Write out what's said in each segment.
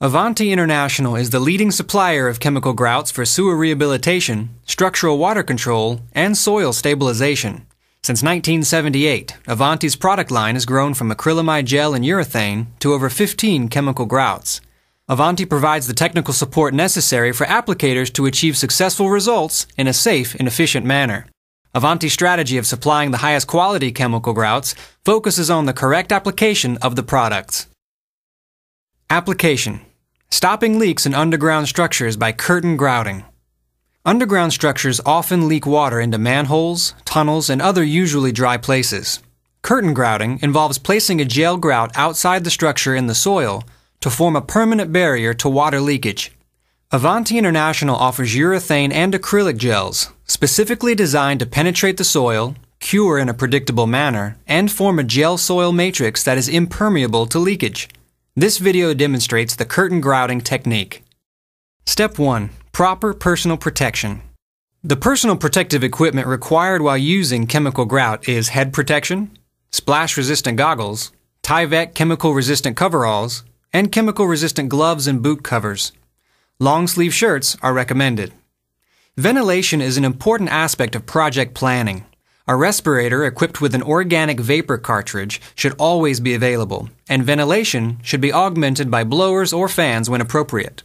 Avanti International is the leading supplier of chemical grouts for sewer rehabilitation, structural water control, and soil stabilization. Since 1978, Avanti's product line has grown from acrylamide gel and urethane to over 15 chemical grouts. Avanti provides the technical support necessary for applicators to achieve successful results in a safe and efficient manner. Avanti's strategy of supplying the highest quality chemical grouts focuses on the correct application of the products. Application Stopping leaks in underground structures by curtain grouting. Underground structures often leak water into manholes, tunnels, and other usually dry places. Curtain grouting involves placing a gel grout outside the structure in the soil to form a permanent barrier to water leakage. Avanti International offers urethane and acrylic gels, specifically designed to penetrate the soil, cure in a predictable manner, and form a gel soil matrix that is impermeable to leakage. This video demonstrates the curtain grouting technique. Step 1. Proper personal protection. The personal protective equipment required while using chemical grout is head protection, splash-resistant goggles, Tyvek chemical-resistant coveralls, and chemical-resistant gloves and boot covers. Long-sleeve shirts are recommended. Ventilation is an important aspect of project planning. A respirator equipped with an organic vapor cartridge should always be available, and ventilation should be augmented by blowers or fans when appropriate.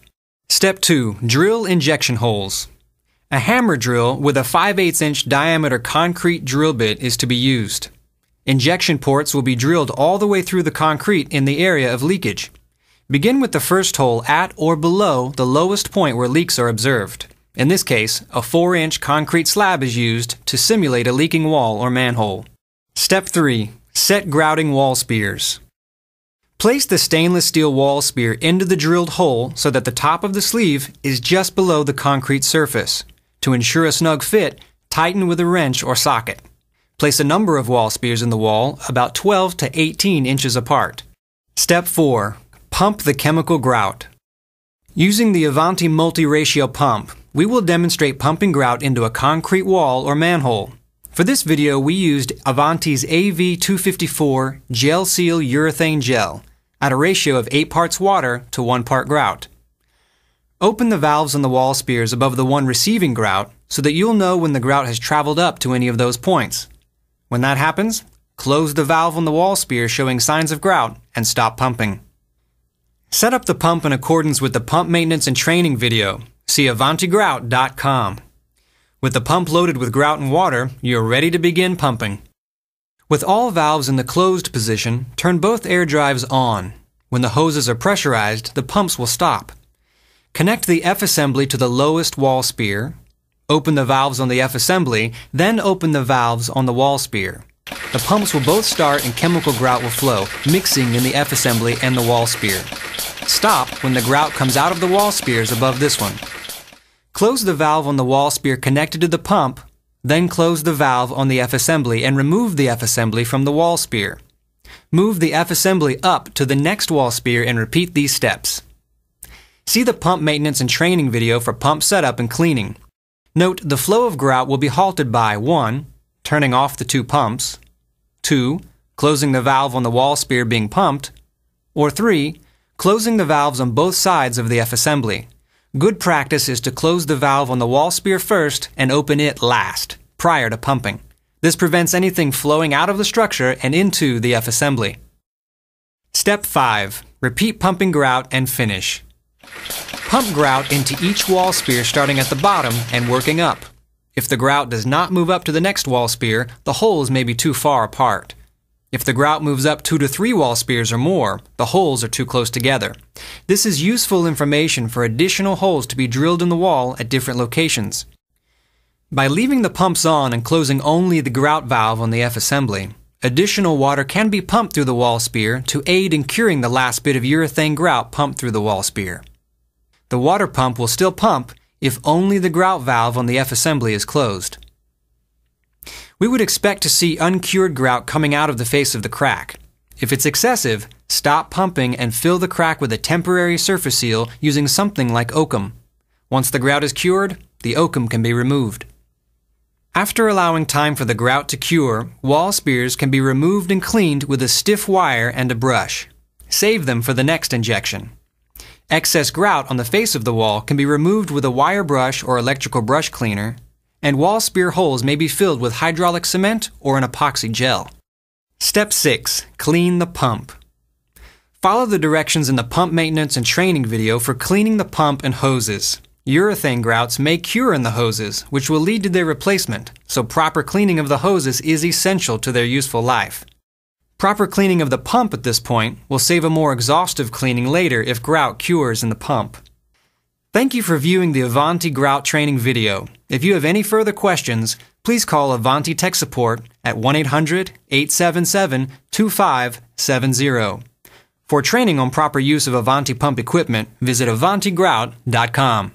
Step 2. Drill injection holes. A hammer drill with a 5 8 inch diameter concrete drill bit is to be used. Injection ports will be drilled all the way through the concrete in the area of leakage. Begin with the first hole at or below the lowest point where leaks are observed. In this case, a 4 inch concrete slab is used to simulate a leaking wall or manhole. Step 3. Set grouting wall spears. Place the stainless steel wall spear into the drilled hole so that the top of the sleeve is just below the concrete surface. To ensure a snug fit, tighten with a wrench or socket. Place a number of wall spears in the wall about 12 to 18 inches apart. Step 4. Pump the chemical grout. Using the Avanti multi-ratio pump, we will demonstrate pumping grout into a concrete wall or manhole. For this video, we used Avanti's AV254 Gel Seal Urethane Gel at a ratio of 8 parts water to 1 part grout. Open the valves on the wall spears above the one receiving grout so that you'll know when the grout has traveled up to any of those points. When that happens, close the valve on the wall spear showing signs of grout and stop pumping. Set up the pump in accordance with the pump maintenance and training video See AvantiGrout.com. With the pump loaded with grout and water, you're ready to begin pumping. With all valves in the closed position, turn both air drives on. When the hoses are pressurized, the pumps will stop. Connect the F assembly to the lowest wall spear. Open the valves on the F assembly, then open the valves on the wall spear. The pumps will both start and chemical grout will flow, mixing in the F assembly and the wall spear. Stop when the grout comes out of the wall spears above this one. Close the valve on the wall spear connected to the pump, then close the valve on the F assembly and remove the F assembly from the wall spear. Move the F assembly up to the next wall spear and repeat these steps. See the pump maintenance and training video for pump setup and cleaning. Note the flow of grout will be halted by 1. Turning off the two pumps, 2. Closing the valve on the wall spear being pumped, or 3. Closing the valves on both sides of the F assembly. Good practice is to close the valve on the wall spear first and open it last, prior to pumping. This prevents anything flowing out of the structure and into the F assembly. Step 5. Repeat pumping grout and finish. Pump grout into each wall spear starting at the bottom and working up. If the grout does not move up to the next wall spear, the holes may be too far apart. If the grout moves up two to three wall spears or more, the holes are too close together. This is useful information for additional holes to be drilled in the wall at different locations. By leaving the pumps on and closing only the grout valve on the F assembly, additional water can be pumped through the wall spear to aid in curing the last bit of urethane grout pumped through the wall spear. The water pump will still pump if only the grout valve on the F assembly is closed. We would expect to see uncured grout coming out of the face of the crack. If it's excessive, stop pumping and fill the crack with a temporary surface seal using something like oakum. Once the grout is cured, the oakum can be removed. After allowing time for the grout to cure, wall spears can be removed and cleaned with a stiff wire and a brush. Save them for the next injection. Excess grout on the face of the wall can be removed with a wire brush or electrical brush cleaner, and wall spear holes may be filled with hydraulic cement or an epoxy gel. Step 6. Clean the pump. Follow the directions in the pump maintenance and training video for cleaning the pump and hoses. Urethane grouts may cure in the hoses, which will lead to their replacement, so proper cleaning of the hoses is essential to their useful life. Proper cleaning of the pump at this point will save a more exhaustive cleaning later if grout cures in the pump. Thank you for viewing the Avanti grout training video. If you have any further questions, please call Avanti Tech Support at 1-800-877-2570. For training on proper use of Avanti pump equipment, visit avantigrout.com.